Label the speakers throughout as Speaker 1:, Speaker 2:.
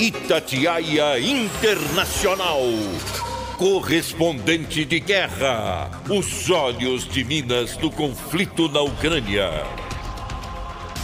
Speaker 1: Itatiaia Internacional. Correspondente de guerra. Os olhos de Minas do conflito na Ucrânia.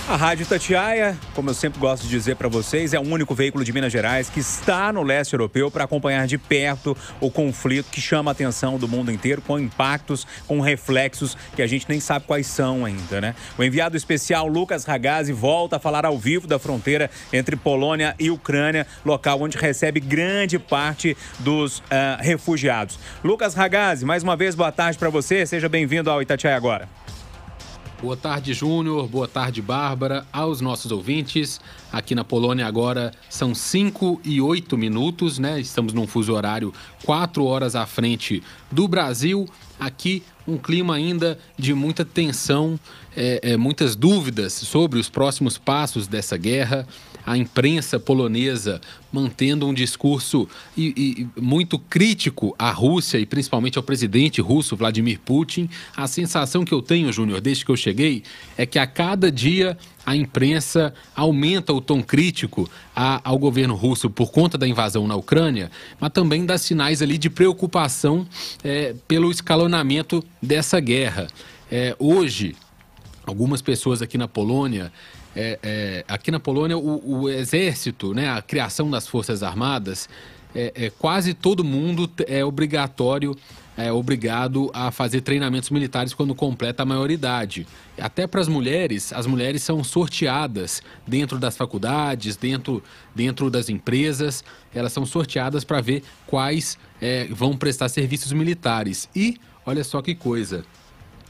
Speaker 1: A Rádio Tatiaia, como eu sempre gosto de dizer para vocês, é o único veículo de Minas Gerais que está no leste europeu para acompanhar de perto o conflito que chama a atenção do mundo inteiro, com impactos, com reflexos que a gente nem sabe quais são ainda, né? O enviado especial Lucas Ragazzi volta a falar ao vivo da fronteira entre Polônia e Ucrânia, local onde recebe grande parte dos uh, refugiados. Lucas Ragazzi, mais uma vez, boa tarde para você, seja bem-vindo ao Itatiaia Agora. Boa tarde,
Speaker 2: Júnior. Boa tarde, Bárbara. Aos nossos ouvintes, aqui na Polônia agora são 5 e 8 minutos, né? Estamos num fuso horário 4 horas à frente do Brasil. Aqui um clima ainda de muita tensão, é, é, muitas dúvidas sobre os próximos passos dessa guerra a imprensa polonesa mantendo um discurso e, e muito crítico à Rússia e principalmente ao presidente russo Vladimir Putin. A sensação que eu tenho, Júnior, desde que eu cheguei, é que a cada dia a imprensa aumenta o tom crítico a, ao governo russo por conta da invasão na Ucrânia, mas também dá sinais ali de preocupação é, pelo escalonamento dessa guerra. É, hoje, algumas pessoas aqui na Polônia é, é, aqui na Polônia, o, o, exército, né, a criação das Forças Armadas, é, é quase todo mundo é obrigatório, é obrigado a fazer treinamentos militares quando completa a maioridade. Até para as mulheres, as mulheres são sorteadas dentro das faculdades, dentro, dentro das empresas, elas são sorteadas para ver quais é, vão prestar serviços militares. E, olha só que coisa,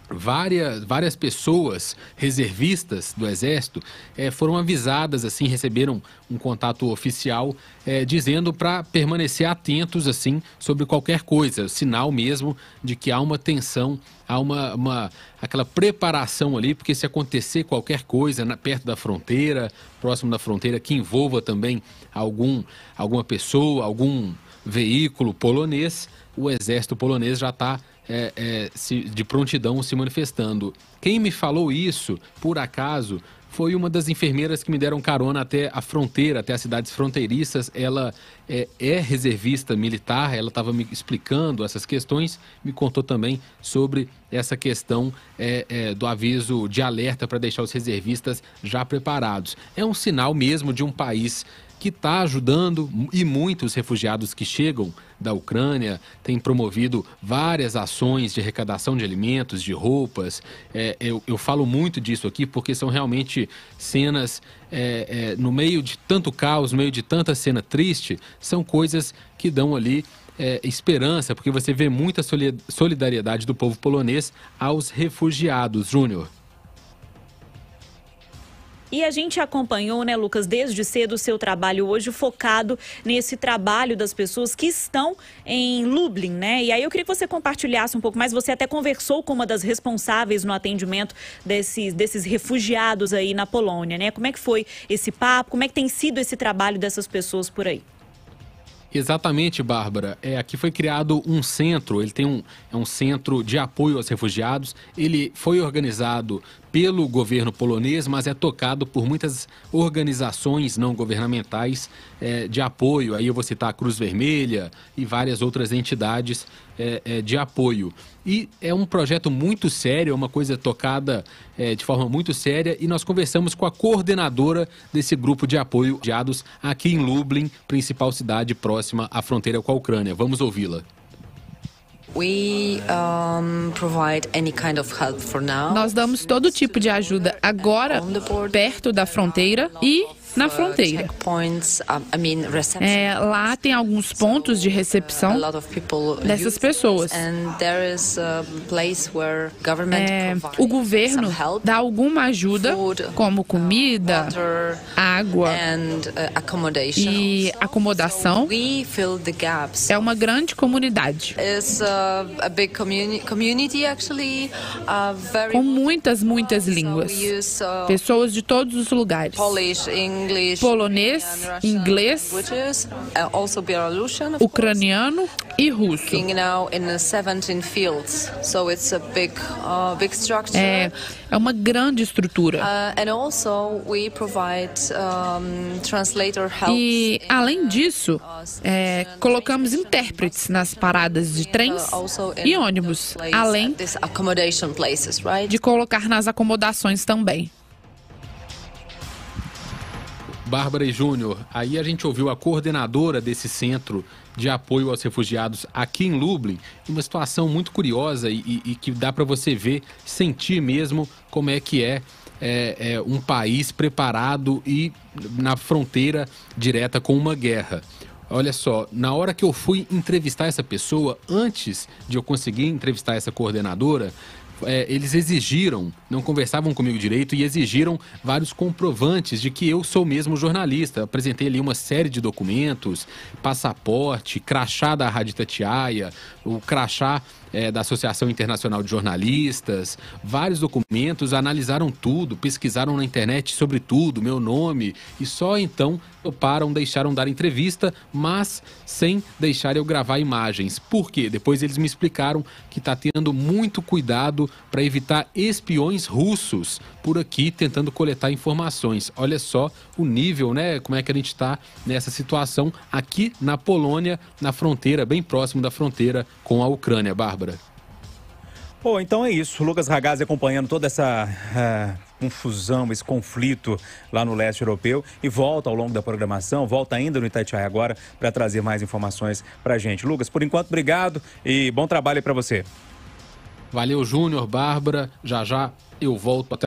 Speaker 2: várias, várias pessoas reservistas do Exército eh, foram avisadas, assim, receberam um contato oficial eh, dizendo para permanecer atentos, assim, sobre qualquer coisa, sinal mesmo de que há uma tensão, há uma, uma aquela preparação ali, porque se acontecer qualquer coisa na, perto da fronteira, próximo da fronteira, que envolva também algum, alguma pessoa, algum veículo polonês, o Exército polonês já está é, é, se, de prontidão se manifestando. Quem me falou isso, por acaso, foi uma das enfermeiras que me deram carona até a fronteira, até as cidades fronteiriças. Ela é, é reservista militar, ela estava me explicando essas questões, me contou também sobre essa questão é, é, do aviso de alerta para deixar os reservistas já preparados. É um sinal mesmo de um país que está ajudando e muitos refugiados que chegam da Ucrânia tem promovido várias ações de arrecadação de alimentos, de roupas. É, eu, eu, falo muito disso aqui porque são realmente cenas é, é, no meio de tanto caos, no meio de tanta cena triste, são coisas que dão ali é, esperança, porque você vê muita solidariedade do povo polonês aos refugiados, Júnior.
Speaker 3: E a gente acompanhou, né, Lucas, desde cedo o seu trabalho hoje, focado nesse trabalho das pessoas que estão em Lublin, né? E aí eu queria que você compartilhasse um pouco mais. Você até conversou com uma das responsáveis no atendimento desses, desses refugiados aí na Polônia, né? Como é que foi esse papo? Como é que tem sido esse trabalho dessas pessoas por aí?
Speaker 2: Exatamente, Bárbara. É, aqui foi criado um centro, ele tem um, é um centro de apoio aos refugiados. Ele foi organizado pelo governo polonês, mas é tocado por muitas organizações não governamentais é, de apoio. Aí eu vou citar a Cruz Vermelha e várias outras entidades é, é, de apoio. E é um projeto muito sério, é uma coisa tocada é, de forma muito séria. E nós conversamos com a coordenadora desse grupo de apoio de aqui em Lublin, principal cidade próxima à fronteira com a Ucrânia. Vamos ouvi-la.
Speaker 3: We um, provide any kind of help for now. Nós damos todo tipo de ajuda agora perto da fronteira e na fronteira. É, lá tem alguns pontos de recepção dessas pessoas. É, o governo dá alguma ajuda, como uh, comida, água uh, e acomodação. É uma grande comunidade. Uh, Com muitas, muitas línguas. Pessoas de todos os lugares polonês, inglês, uh, ucraniano e russo. Uh, é, é uma grande estrutura. Uh, e, além disso, é, colocamos intérpretes nas paradas de trens e ônibus, além de colocar nas acomodações também.
Speaker 2: Bárbara e Júnior, aí a gente ouviu a coordenadora desse centro de apoio aos refugiados aqui em Lublin, uma situação muito curiosa e, e, e que dá para você ver, sentir mesmo como é que é, é, é um país preparado e na fronteira direta com uma guerra. Olha só, na hora que eu fui entrevistar essa pessoa, antes de eu conseguir entrevistar essa coordenadora, é, eles exigiram, não conversavam comigo direito e exigiram vários comprovantes de que eu sou mesmo jornalista. Apresentei ali uma série de documentos, passaporte, crachá da Rádio Tatiaia, o crachá é, da Associação Internacional de Jornalistas, vários documentos, analisaram tudo, pesquisaram na internet sobre tudo, meu nome, e só então toparam, deixaram dar entrevista, mas sem deixar eu gravar imagens. Por quê? Depois eles me explicaram que está tendo muito cuidado para evitar espiões russos por aqui tentando coletar informações. Olha só o nível, né? Como é que a gente está nessa situação aqui na Polônia, na fronteira, bem próximo da fronteira com a Ucrânia. barra. Bárbara.
Speaker 1: Pô, então é isso. Lucas Ragazzi acompanhando toda essa uh, confusão, esse conflito lá no leste europeu e volta ao longo da programação, volta ainda no Itatiaia agora para trazer mais informações para gente. Lucas, por enquanto, obrigado e bom trabalho para você. Valeu, Júnior, Bárbara. Já já eu volto até.